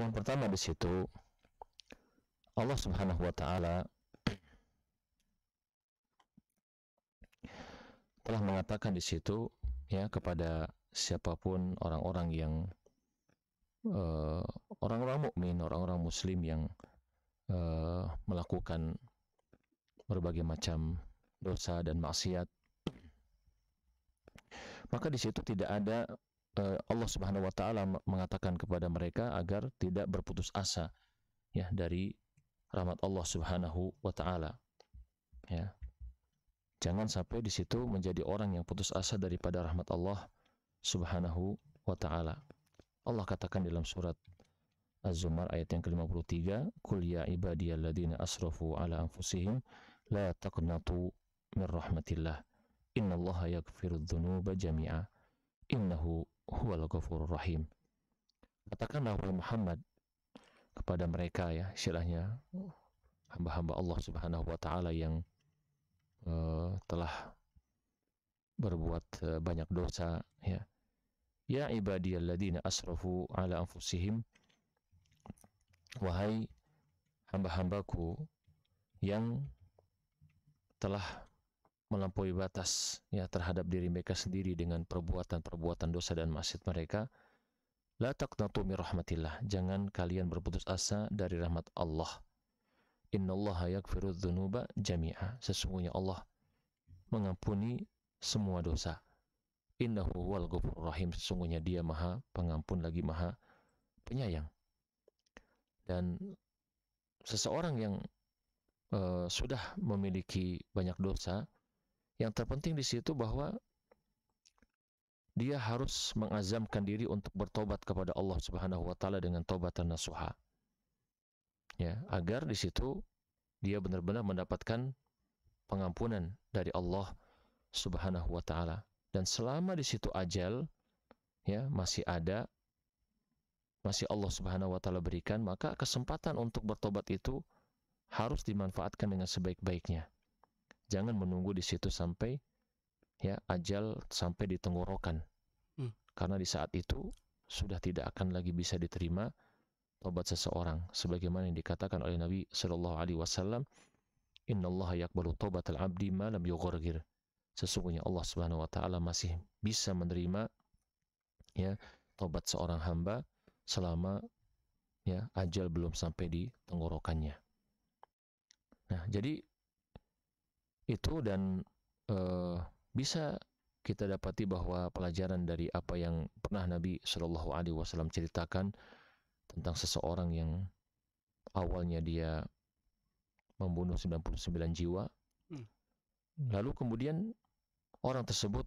Yang pertama di situ Allah Subhanahu wa taala telah mengatakan di situ ya kepada siapapun orang-orang yang uh, orang-orang mukmin, orang-orang muslim yang uh, melakukan berbagai macam dosa dan maksiat maka di situ tidak ada Eh, Allah Subhanahu wa taala mengatakan kepada mereka agar tidak berputus asa ya dari rahmat Allah Subhanahu wa taala. Ya. Jangan sampai di situ menjadi orang yang putus asa daripada rahmat Allah Subhanahu wa taala. Allah katakan dalam surat Az-Zumar ayat yang ke-53, "Qul ya ibadiyalladzina asrafu ala anfusihim la taqnatu min rahmatillah. Innallaha yaghfirudz dzunuba jami'a." innahu huwal ghafurur rahim. Katakanlah wahai Muhammad kepada mereka ya, istilahnya hamba-hamba Allah Subhanahu wa taala yang uh, telah berbuat uh, banyak dosa ya. Ya ibadialladzina asrafu ala anfusihim wahai hamba-hambaku yang telah melampaui batas ya terhadap diri mereka sendiri dengan perbuatan-perbuatan dosa dan maksiat mereka. La taqnatu min rahmatillah. Jangan kalian berputus asa dari rahmat Allah. Innallaha yaghfiru dzunuba jami'a. Sesungguhnya Allah mengampuni semua dosa. Innahu huwal ghafurur rahim. Sesungguhnya Dia Maha Pengampun lagi Maha Penyayang. Dan seseorang yang uh, sudah memiliki banyak dosa, yang terpenting di situ bahwa dia harus mengazamkan diri untuk bertobat kepada Allah Subhanahu wa taala dengan dan nasuha. Ya, agar di situ dia benar-benar mendapatkan pengampunan dari Allah Subhanahu wa taala. Dan selama di situ ajal ya masih ada masih Allah Subhanahu wa taala berikan, maka kesempatan untuk bertobat itu harus dimanfaatkan dengan sebaik-baiknya. Jangan menunggu di situ sampai ya ajal sampai di tenggorokan. Hmm. Karena di saat itu sudah tidak akan lagi bisa diterima tobat seseorang sebagaimana yang dikatakan oleh Nabi Shallallahu alaihi wasallam, "Innallaha yaqbalu al 'abdi malam lam Sesungguhnya Allah Subhanahu wa taala masih bisa menerima ya tobat seorang hamba selama ya ajal belum sampai di tenggorokannya. Nah, jadi itu dan uh, bisa kita dapati bahwa pelajaran dari apa yang pernah Nabi Shallallahu Alaihi Wasallam ceritakan tentang seseorang yang awalnya dia membunuh 99 jiwa, hmm. lalu kemudian orang tersebut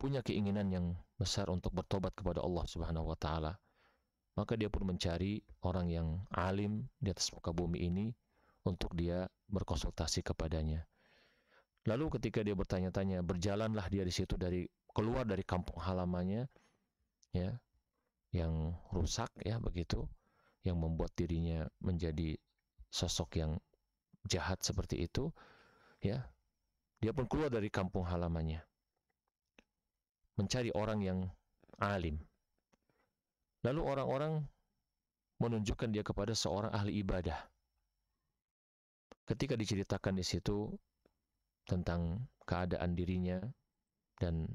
punya keinginan yang besar untuk bertobat kepada Allah Subhanahu Wa Taala, maka dia pun mencari orang yang alim di atas muka bumi ini untuk dia berkonsultasi kepadanya. Lalu ketika dia bertanya-tanya, berjalanlah dia di situ dari keluar dari kampung halamannya, ya, yang rusak ya begitu, yang membuat dirinya menjadi sosok yang jahat seperti itu, ya, dia pun keluar dari kampung halamannya, mencari orang yang alim. Lalu orang-orang menunjukkan dia kepada seorang ahli ibadah ketika diceritakan di situ tentang keadaan dirinya dan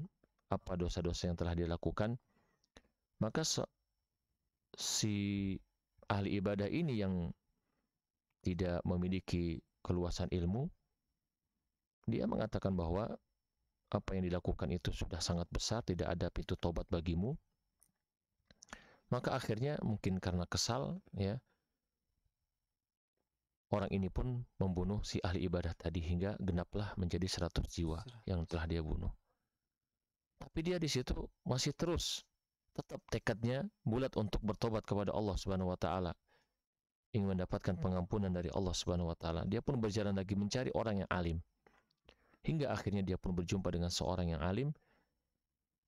apa dosa-dosa yang telah dilakukan, maka si ahli ibadah ini yang tidak memiliki keluasan ilmu, dia mengatakan bahwa apa yang dilakukan itu sudah sangat besar, tidak ada pintu tobat bagimu. Maka akhirnya mungkin karena kesal, ya, Orang ini pun membunuh si ahli ibadah tadi hingga genaplah menjadi 100 jiwa yang telah dia bunuh. Tapi dia di situ masih terus tetap tekadnya bulat untuk bertobat kepada Allah Subhanahu wa taala. Ingin mendapatkan hmm. pengampunan dari Allah Subhanahu wa taala. Dia pun berjalan lagi mencari orang yang alim. Hingga akhirnya dia pun berjumpa dengan seorang yang alim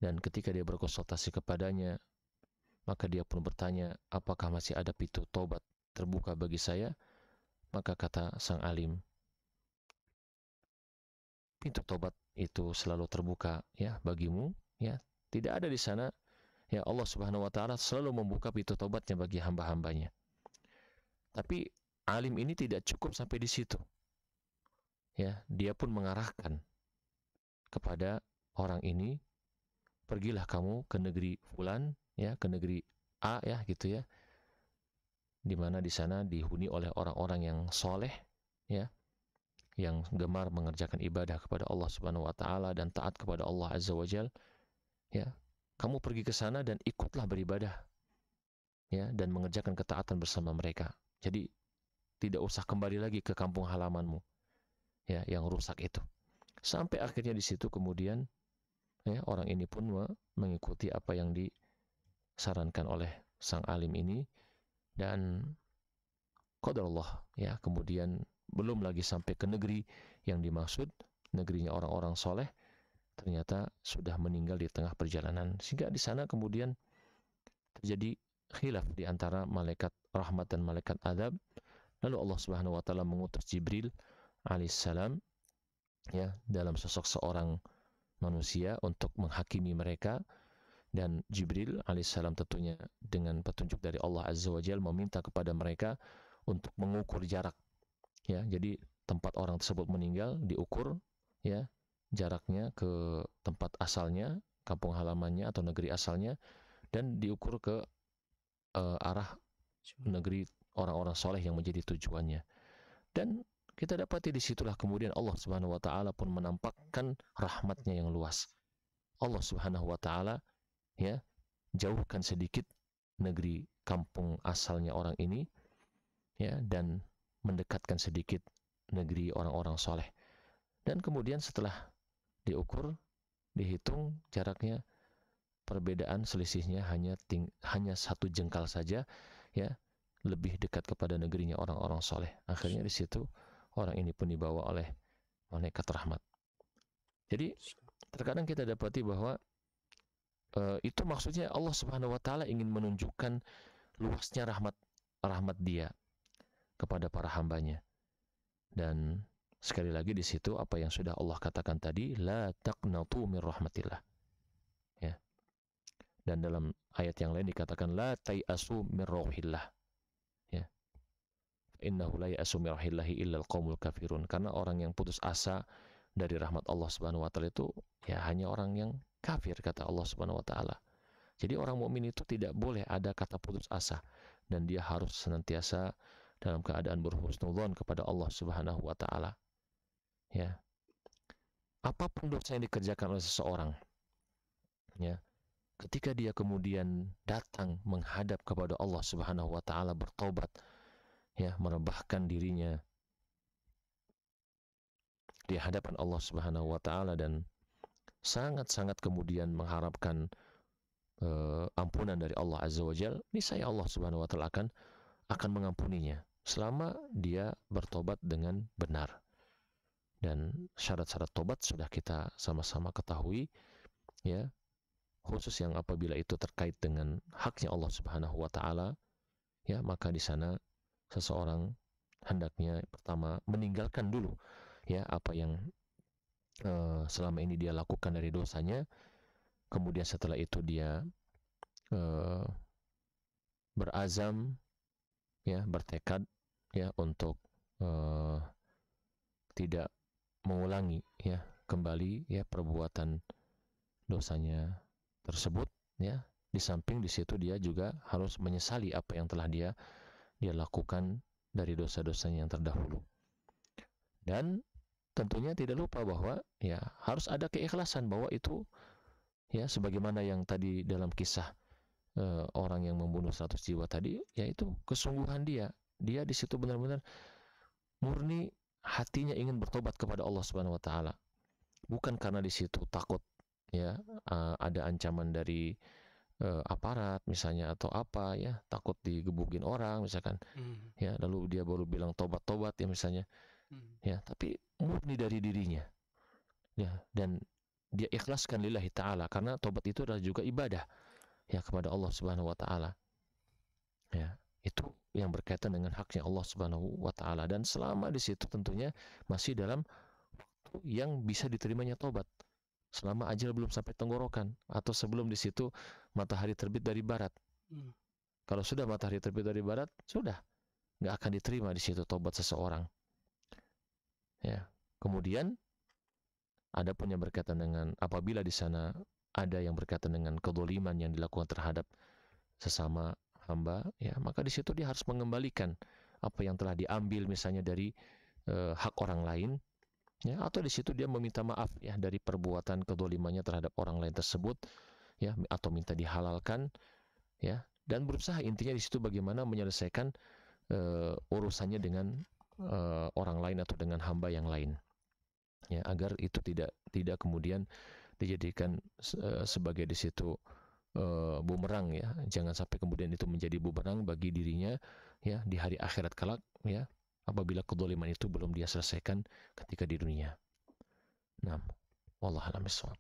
dan ketika dia berkonsultasi kepadanya, maka dia pun bertanya, "Apakah masih ada pintu tobat terbuka bagi saya?" Maka kata sang alim, pintu tobat itu selalu terbuka ya bagimu ya. Tidak ada di sana ya Allah Subhanahu wa taala selalu membuka pintu tobatnya bagi hamba-hambanya. Tapi alim ini tidak cukup sampai di situ. Ya, dia pun mengarahkan kepada orang ini pergilah kamu ke negeri fulan ya ke negeri A ya gitu ya di mana di sana dihuni oleh orang-orang yang soleh, ya, yang gemar mengerjakan ibadah kepada Allah Subhanahu Wa Taala dan taat kepada Allah Azza Wajal, ya, kamu pergi ke sana dan ikutlah beribadah, ya, dan mengerjakan ketaatan bersama mereka. Jadi tidak usah kembali lagi ke kampung halamanmu, ya, yang rusak itu. Sampai akhirnya di situ kemudian ya, orang ini pun mengikuti apa yang disarankan oleh sang alim ini dan qadarullah ya kemudian belum lagi sampai ke negeri yang dimaksud negerinya orang-orang soleh ternyata sudah meninggal di tengah perjalanan sehingga di sana kemudian terjadi khilaf di antara malaikat rahmat dan malaikat adab lalu Allah Subhanahu wa taala mengutus Jibril alaihissalam ya dalam sosok seorang manusia untuk menghakimi mereka dan Jibril alaihissalam tentunya dengan petunjuk dari Allah azza wajal meminta kepada mereka untuk mengukur jarak ya jadi tempat orang tersebut meninggal diukur ya jaraknya ke tempat asalnya kampung halamannya atau negeri asalnya dan diukur ke uh, arah negeri orang-orang soleh yang menjadi tujuannya dan kita dapati disitulah kemudian Allah subhanahu wa taala pun menampakkan rahmatnya yang luas Allah subhanahu wa taala ya jauhkan sedikit negeri kampung asalnya orang ini ya dan mendekatkan sedikit negeri orang-orang soleh dan kemudian setelah diukur dihitung jaraknya perbedaan selisihnya hanya ting hanya satu jengkal saja ya lebih dekat kepada negerinya orang-orang soleh akhirnya di situ orang ini pun dibawa oleh malaikat rahmat jadi terkadang kita dapati bahwa Eh, itu maksudnya Allah Subhanahu wa taala ingin menunjukkan luasnya rahmat rahmat Dia kepada para hambanya. Dan sekali lagi di situ apa yang sudah Allah katakan tadi la taqnatu min rahmatillah. Ya. Dan dalam ayat yang lain dikatakan la tayasu min rauhillah. Ya. Innahu la ya'asu min rauhillahi illa qaumul kafirun. Karena orang yang putus asa dari rahmat Allah Subhanahu wa taala itu ya hanya orang yang kafir kata Allah Subhanahu wa taala. Jadi orang mukmin itu tidak boleh ada kata putus asa dan dia harus senantiasa dalam keadaan berhusnuzon kepada Allah Subhanahu wa taala. Ya. Apapun dosa yang dikerjakan oleh seseorang ya. Ketika dia kemudian datang menghadap kepada Allah Subhanahu wa taala bertobat ya, merebahkan dirinya di hadapan Allah Subhanahu wa taala dan sangat-sangat kemudian mengharapkan uh, ampunan dari Allah Azza wa Jal, niscaya Allah Subhanahu wa taala akan akan mengampuninya selama dia bertobat dengan benar. Dan syarat-syarat tobat sudah kita sama-sama ketahui ya. Khusus yang apabila itu terkait dengan haknya Allah Subhanahu wa taala ya, maka di sana seseorang hendaknya pertama meninggalkan dulu ya apa yang Eh, selama ini dia lakukan dari dosanya, kemudian setelah itu dia eh, berazam, ya bertekad, ya untuk uh, tidak mengulangi, ya kembali ya perbuatan dosanya tersebut, ya di samping di situ dia juga harus menyesali apa yang telah dia dia lakukan dari dosa-dosanya yang terdahulu. Dan tentunya tidak lupa bahwa ya harus ada keikhlasan bahwa itu ya sebagaimana yang tadi dalam kisah e, orang yang membunuh satu jiwa tadi yaitu kesungguhan dia dia di situ benar-benar murni hatinya ingin bertobat kepada Allah Subhanahu wa taala bukan karena di situ takut ya e, ada ancaman dari e, aparat misalnya atau apa ya takut digebukin orang misalkan hmm. ya lalu dia baru bilang tobat-tobat ya misalnya Hmm. ya tapi murni dari dirinya ya dan dia ikhlaskan lillahi taala karena tobat itu adalah juga ibadah ya kepada Allah Subhanahu wa taala ya itu yang berkaitan dengan haknya Allah Subhanahu wa taala dan selama di situ tentunya masih dalam waktu yang bisa diterimanya tobat selama ajal belum sampai tenggorokan atau sebelum di situ matahari terbit dari barat. Hmm. Kalau sudah matahari terbit dari barat, sudah nggak akan diterima di situ tobat seseorang. Ya. Kemudian ada pun yang berkaitan dengan apabila di sana ada yang berkaitan dengan kedoliman yang dilakukan terhadap sesama hamba, ya maka di situ dia harus mengembalikan apa yang telah diambil misalnya dari e, hak orang lain, ya atau di situ dia meminta maaf ya dari perbuatan kedolimannya terhadap orang lain tersebut, ya atau minta dihalalkan, ya dan berusaha intinya di situ bagaimana menyelesaikan e, urusannya dengan uh, orang lain atau dengan hamba yang lain ya agar itu tidak tidak kemudian dijadikan uh, sebagai di situ uh, bumerang ya jangan sampai kemudian itu menjadi bumerang bagi dirinya ya di hari akhirat kelak ya apabila kedoliman itu belum dia selesaikan ketika di dunia. 6. Wallahu